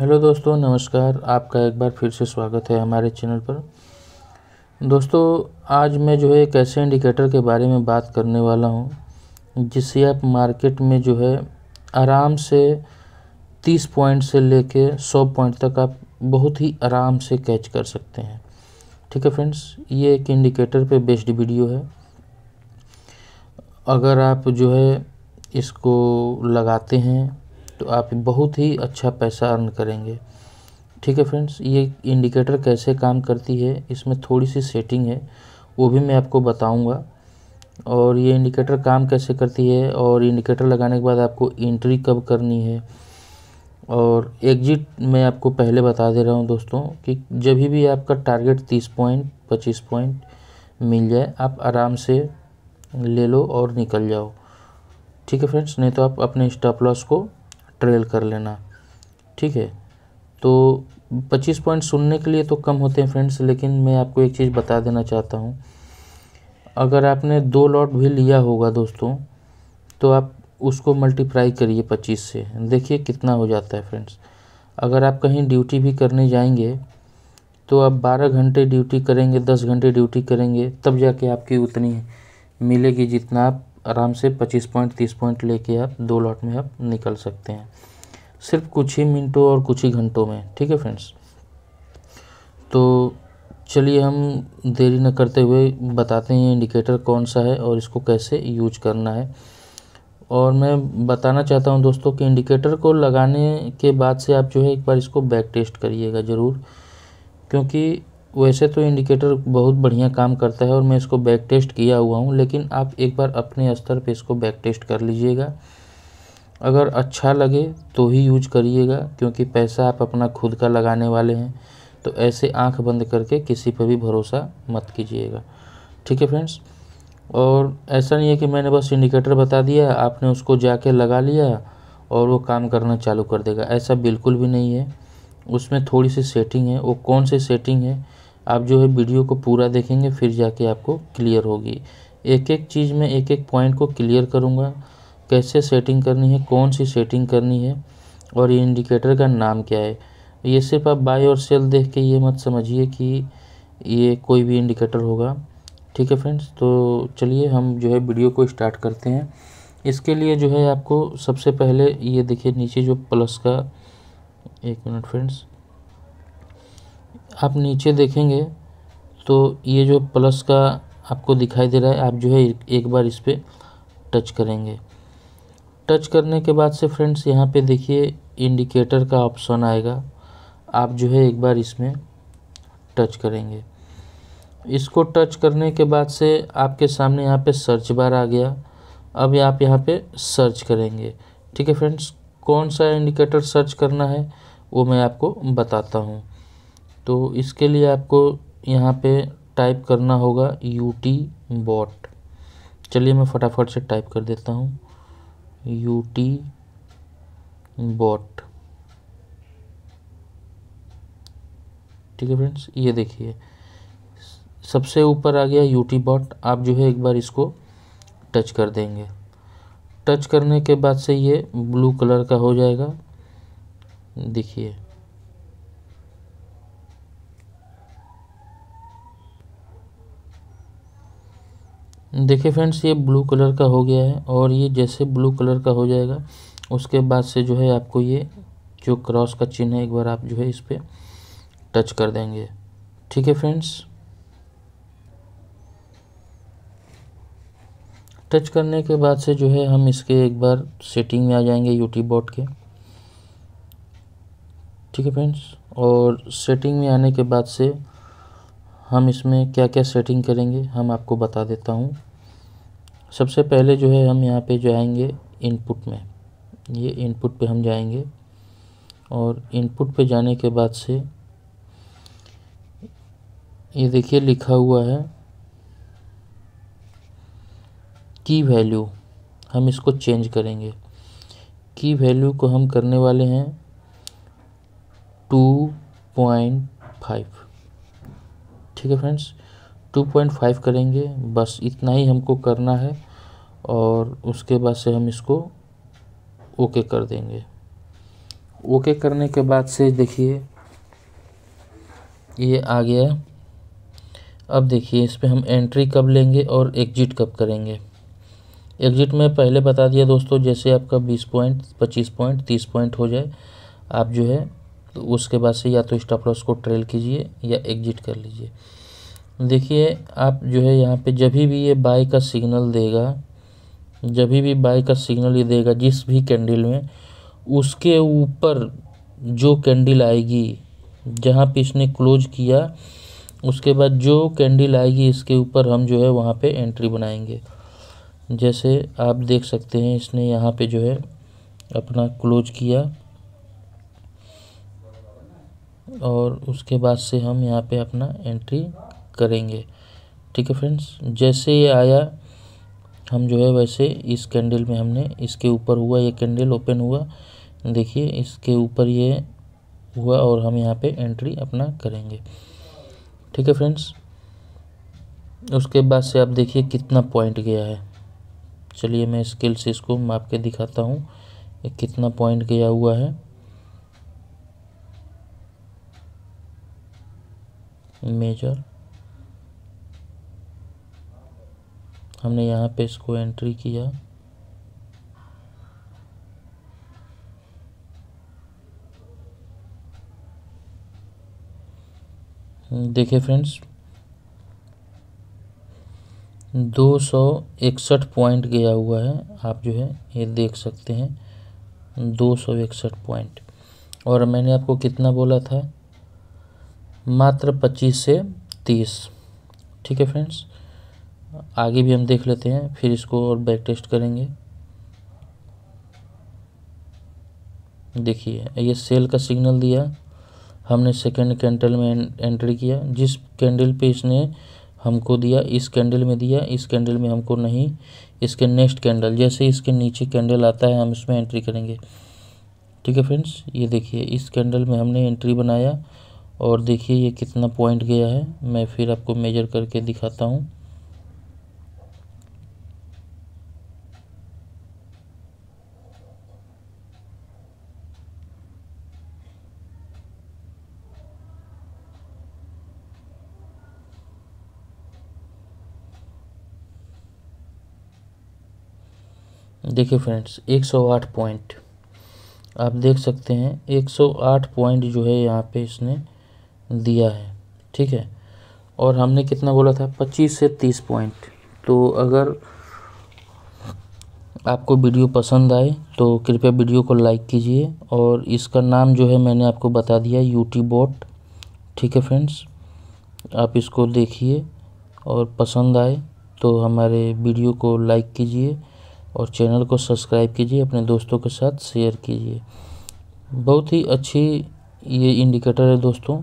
hello दोस्तों नमस्कार आपका एक बार फिर से स्वागत है हमारे चैनल पर दोस्तों आज मैं जो है एक ऐसे इंडिकेटर के बारे में बात करने वाला हूँ जिससे आप मार्केट में जो है आराम से तीस पॉइंट से लेके सौ पॉइंट तक आप बहुत ही आराम से कैच कर सकते हैं ठीक है फ्रेंड्स ये एक इंडिकेटर पे बेस्ड वीडियो है अगर आप जो है इसको लगाते हैं तो आप बहुत ही अच्छा पैसा अर्न करेंगे ठीक है फ्रेंड्स ये इंडिकेटर कैसे काम करती है इसमें थोड़ी सी सेटिंग है वो भी मैं आपको बताऊंगा और ये इंडिकेटर काम कैसे करती है और इंडिकेटर लगाने के बाद आपको एंट्री कब करनी है और एग्जिट मैं आपको पहले बता दे रहा हूँ दोस्तों कि जब भी आपका टारगेट तीस पॉइंट पच्चीस पॉइंट मिल जाए आप आराम से ले लो और निकल जाओ ठीक है फ्रेंड्स नहीं तो आप अपने स्टॉप लॉस को ट्रेल कर लेना ठीक है तो पच्चीस पॉइंट सुनने के लिए तो कम होते हैं फ्रेंड्स लेकिन मैं आपको एक चीज़ बता देना चाहता हूँ अगर आपने दो लॉट भी लिया होगा दोस्तों तो आप उसको मल्टीप्लाई करिए पच्चीस से देखिए कितना हो जाता है फ्रेंड्स अगर आप कहीं ड्यूटी भी करने जाएंगे तो आप बारह घंटे ड्यूटी करेंगे दस घंटे ड्यूटी करेंगे तब जाके आपकी उतनी मिलेगी जितना आप आराम से 25 पॉइंट 30 पॉइंट लेके आप दो लॉट में आप निकल सकते हैं सिर्फ कुछ ही मिनटों और कुछ ही घंटों में ठीक है फ्रेंड्स तो चलिए हम देरी न करते हुए बताते हैं इंडिकेटर कौन सा है और इसको कैसे यूज करना है और मैं बताना चाहता हूं दोस्तों कि इंडिकेटर को लगाने के बाद से आप जो है एक बार इसको बैक टेस्ट करिएगा ज़रूर क्योंकि वैसे तो इंडिकेटर बहुत बढ़िया काम करता है और मैं इसको बैक टेस्ट किया हुआ हूँ लेकिन आप एक बार अपने स्तर पे इसको बैक टेस्ट कर लीजिएगा अगर अच्छा लगे तो ही यूज करिएगा क्योंकि पैसा आप अपना खुद का लगाने वाले हैं तो ऐसे आंख बंद करके किसी पर भी भरोसा मत कीजिएगा ठीक है फ्रेंड्स और ऐसा नहीं है कि मैंने बस इंडिकेटर बता दिया आपने उसको जाके लगा लिया और वो काम करना चालू कर देगा ऐसा बिल्कुल भी नहीं है उसमें थोड़ी सी सेटिंग है वो कौन सी सेटिंग है आप जो है वीडियो को पूरा देखेंगे फिर जाके आपको क्लियर होगी एक एक चीज़ में एक एक पॉइंट को क्लियर करूँगा कैसे सेटिंग करनी है कौन सी सेटिंग करनी है और ये इंडिकेटर का नाम क्या है ये सिर्फ आप बाय और सेल देख के ये मत समझिए कि ये कोई भी इंडिकेटर होगा ठीक है फ्रेंड्स तो चलिए हम जो है वीडियो को स्टार्ट करते हैं इसके लिए जो है आपको सबसे पहले ये देखिए नीचे जो प्लस का एक मिनट फ्रेंड्स आप नीचे देखेंगे तो ये जो प्लस का आपको दिखाई दे रहा है आप जो है एक बार इस पर टच करेंगे टच करने के बाद से फ्रेंड्स यहाँ पे देखिए इंडिकेटर का ऑप्शन आएगा आप जो है एक बार इसमें टच करेंगे इसको टच करने के बाद से आपके सामने यहाँ पे सर्च बार आ गया अब आप यहाँ पे सर्च करेंगे ठीक है फ्रेंड्स कौन सा इंडिकेटर सर्च करना है वो मैं आपको बताता हूँ तो इसके लिए आपको यहाँ पे टाइप करना होगा यू टी बॉट चलिए मैं फटाफट से टाइप कर देता हूँ यू टी बॉट ठीक है फ्रेंड्स ये देखिए सबसे ऊपर आ गया यू टी बॉट आप जो है एक बार इसको टच कर देंगे टच करने के बाद से ये ब्लू कलर का हो जाएगा देखिए देखिए फ्रेंड्स ये ब्लू कलर का हो गया है और ये जैसे ब्लू कलर का हो जाएगा उसके बाद से जो है आपको ये जो क्रॉस का चिन्ह है एक बार आप जो है इस पर टच कर देंगे ठीक है फ्रेंड्स टच करने के बाद से जो है हम इसके एक बार सेटिंग में आ जाएंगे यूट्यूब बोर्ड के ठीक है फ्रेंड्स और सेटिंग में आने के बाद से हम इसमें क्या क्या सेटिंग करेंगे हम आपको बता देता हूँ सबसे पहले जो है हम यहाँ पे जाएंगे इनपुट में ये इनपुट पे हम जाएंगे और इनपुट पे जाने के बाद से ये देखिए लिखा हुआ है की वैल्यू हम इसको चेंज करेंगे की वैल्यू को हम करने वाले हैं टू पॉइंट फाइव ठीक है फ्रेंड्स टू पॉइंट फाइव करेंगे बस इतना ही हमको करना है और उसके बाद से हम इसको ओके कर देंगे ओके करने के बाद से देखिए ये आ गया अब देखिए इस पर हम एंट्री कब लेंगे और एग्जिट कब करेंगे एग्जिट में पहले बता दिया दोस्तों जैसे आपका बीस पॉइंट पच्चीस पॉइंट तीस पॉइंट हो जाए आप जो है तो उसके बाद से या तो स्टॉप लॉस को ट्रेल कीजिए या एग्जिट कर लीजिए देखिए आप जो है यहाँ पे जब भी ये बाय का सिग्नल देगा जब भी बाय का सिग्नल ये देगा जिस भी कैंडल में उसके ऊपर जो कैंडल आएगी जहाँ पे इसने क्लोज किया उसके बाद जो कैंडल आएगी इसके ऊपर हम जो है वहाँ पे एंट्री बनाएंगे जैसे आप देख सकते हैं इसने यहाँ पे जो है अपना क्लोज किया और उसके बाद से हम यहाँ पे अपना एंट्री करेंगे ठीक है फ्रेंड्स जैसे ये आया हम जो है वैसे इस कैंडल में हमने इसके ऊपर हुआ ये कैंडल ओपन हुआ देखिए इसके ऊपर ये हुआ और हम यहाँ पे एंट्री अपना करेंगे ठीक है फ्रेंड्स उसके बाद से आप देखिए कितना पॉइंट गया है चलिए मैं स्केल से इसको माप के दिखाता हूँ कितना पॉइंट गया हुआ है मेजर हमने यहाँ पे इसको एंट्री किया देखिए फ्रेंड्स दो सौ इकसठ पॉइंट गया हुआ है आप जो है ये देख सकते हैं दो सौ इकसठ पॉइंट और मैंने आपको कितना बोला था मात्र पच्चीस से तीस ठीक है फ्रेंड्स आगे भी हम देख लेते हैं फिर इसको और बैक टेस्ट करेंगे देखिए ये सेल का सिग्नल दिया हमने सेकेंड कैंडल में एंट्री किया जिस कैंडल पे इसने हमको दिया इस कैंडल में दिया इस कैंडल में हमको नहीं इसके नेक्स्ट कैंडल जैसे इसके नीचे कैंडल आता है हम इसमें एंट्री करेंगे ठीक है फ्रेंड्स ये देखिए इस कैंडल में हमने एंट्री बनाया और देखिए ये कितना पॉइंट गया है मैं फिर आपको मेजर करके दिखाता हूँ देखिए फ्रेंड्स 108 पॉइंट आप देख सकते हैं 108 पॉइंट जो है यहाँ पे इसने दिया है ठीक है और हमने कितना बोला था 25 से 30 पॉइंट तो अगर आपको वीडियो पसंद आए तो कृपया वीडियो को लाइक कीजिए और इसका नाम जो है मैंने आपको बता दिया यूटी बॉट ठीक है फ्रेंड्स आप इसको देखिए और पसंद आए तो हमारे वीडियो को लाइक कीजिए और चैनल को सब्सक्राइब कीजिए अपने दोस्तों के साथ शेयर कीजिए बहुत ही अच्छी ये इंडिकेटर है दोस्तों